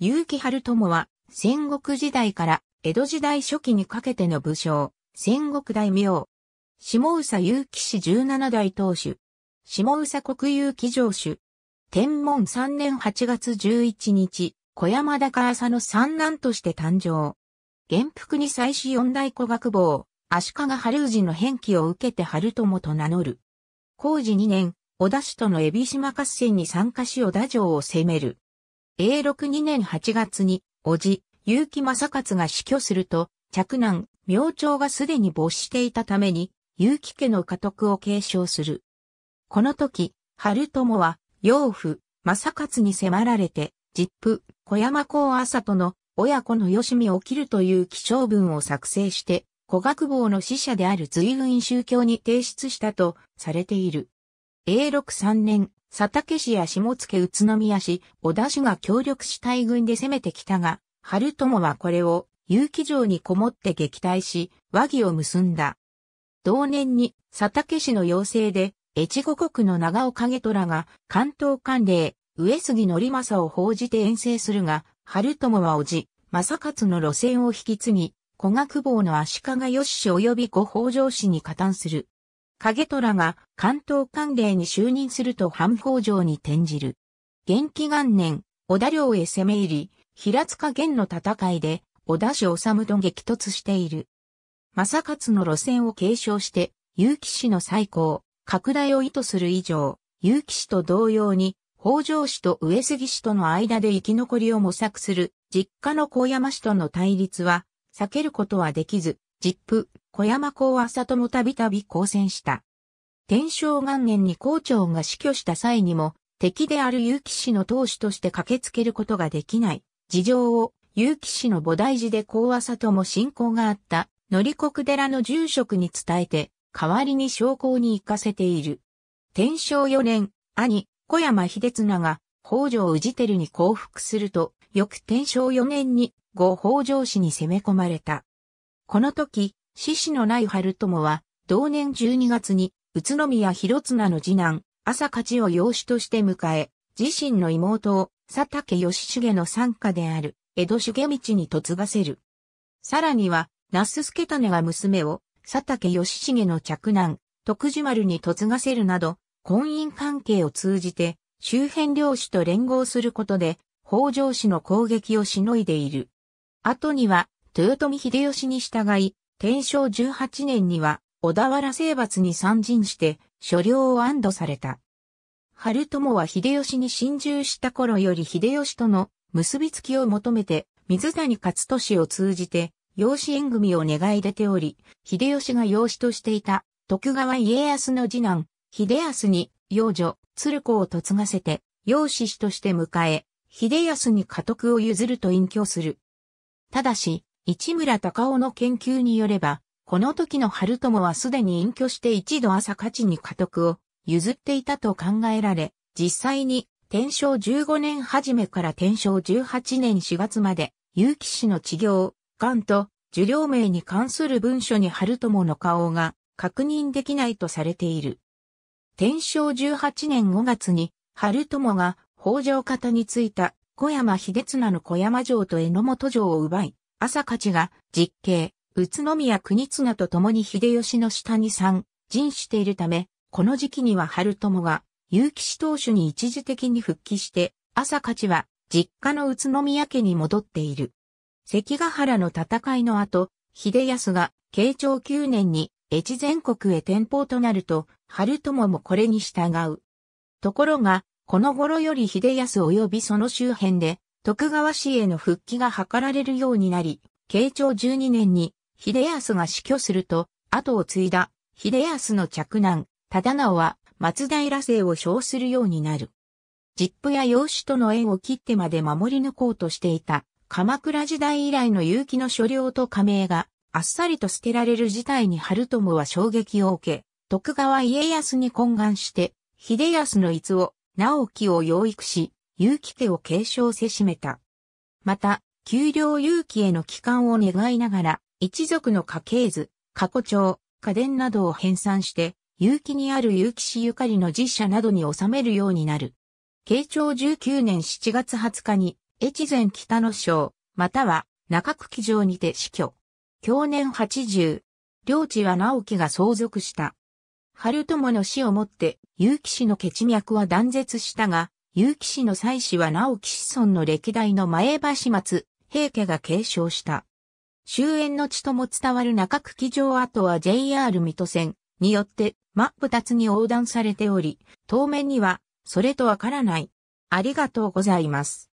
結城春友は、戦国時代から江戸時代初期にかけての武将、戦国大名。下宇佐結城氏17代当主。下宇佐国有城城主。天文3年8月11日、小山高浅の三男として誕生。元服に妻子四大古学坊、足利春氏の返記を受けて春友と名乗る。工事2年、小田氏との海老島合戦に参加し小田城を攻める。永禄2年8月に、叔父、結城正勝が死去すると、嫡男、明朝がすでに没していたために、結城家の家督を継承する。この時、春友は、養父、正勝に迫られて、実父、小山公朝との親子のよしみを切るという気象文を作成して、古学坊の使者である随軍宗教に提出したとされている。永禄3年、佐竹市や下野宇都宮市、小田市が協力し大軍で攻めてきたが、春友はこれを結城城にこもって撃退し、和議を結んだ。同年に佐竹市の要請で、越後国の長尾景虎が関東官連、上杉則政を報じて遠征するが、春友は叔父、正勝の路線を引き継ぎ、小学坊の足利義氏及び五北条氏に加担する。影虎が関東官令に就任すると反北条に転じる。元気元年、小田領へ攻め入り、平塚元の戦いで、小田氏治と激突している。正勝の路線を継承して、結城氏の再興、拡大を意図する以上、結城氏と同様に、北条氏と上杉氏との間で生き残りを模索する、実家の高山氏との対立は、避けることはできず、実父、小山公朝ともたびたび交戦した。天正元年に校長が死去した際にも、敵である結城氏の当主として駆けつけることができない、事情を結城氏の菩提寺で高朝とも信仰があった、乗国寺の住職に伝えて、代わりに将校に行かせている。天正4年、兄、小山秀綱が、北条氏照に降伏すると、翌天正4年に、後北条氏に攻め込まれた。この時、獅子のない春友は、同年12月に、宇都宮広綱の次男、朝勝を養子として迎え、自身の妹を、佐竹義重の参加である、江戸重道に嫁がせる。さらには、那須助種が娘を、佐竹義重の嫡男、徳寿丸に嫁がせるなど、婚姻関係を通じて、周辺領主と連合することで、北条氏の攻撃をしのいでいる。後には、豊臣秀吉に従い、天正18年には、小田原征伐に参陣して、所領を安堵された。春友は秀吉に侵入した頃より秀吉との結びつきを求めて、水谷勝利を通じて、養子縁組を願い出ており、秀吉が養子としていた、徳川家康の次男、秀康に、養女、鶴子を嫁がせて、養子氏として迎え、秀康に家督を譲ると隠居する。ただし、市村隆夫の研究によれば、この時の春友はすでに隠居して一度朝勝ちに家督を譲っていたと考えられ、実際に天正15年初めから天正18年4月まで、結城氏の治療、癌と受領名に関する文書に春友の顔が確認できないとされている。天正18年5月に、春友が北条方についた小山秀綱の小山城と江ノ本城を奪い、朝勝が実刑、宇都宮国綱と共に秀吉の下に参陣しているため、この時期には春友が結城氏当主に一時的に復帰して、朝勝は実家の宇都宮家に戻っている。関ヶ原の戦いの後、秀康が慶長9年に越前国へ転向となると、春友もこれに従う。ところが、この頃より秀康及びその周辺で、徳川氏への復帰が図られるようになり、慶長12年に秀康が死去すると、後を継いだ秀康の嫡男、忠直は松平姓を称するようになる。実父や養子との縁を切ってまで守り抜こうとしていた、鎌倉時代以来の有機の所領と加盟が、あっさりと捨てられる事態に春友は衝撃を受け、徳川家康に懇願して、秀康の逸を、直樹を養育し、結城家を継承せしめた。また、丘陵結城への帰還を願いながら、一族の家系図、過去帳、家電などを編纂して、結城にある結城市ゆかりの実写などに収めるようになる。慶長19年7月20日に、越前北の省、または中区城にて死去。去年80。領地は直樹が相続した。春友の死をもって、結城氏の血脈は断絶したが、結城氏の妻子は直樹子孫の歴代の前橋松、平家が継承した。終焉の地とも伝わる中久喜城跡は JR 水戸線によって真っ二つに横断されており、当面にはそれとわからない。ありがとうございます。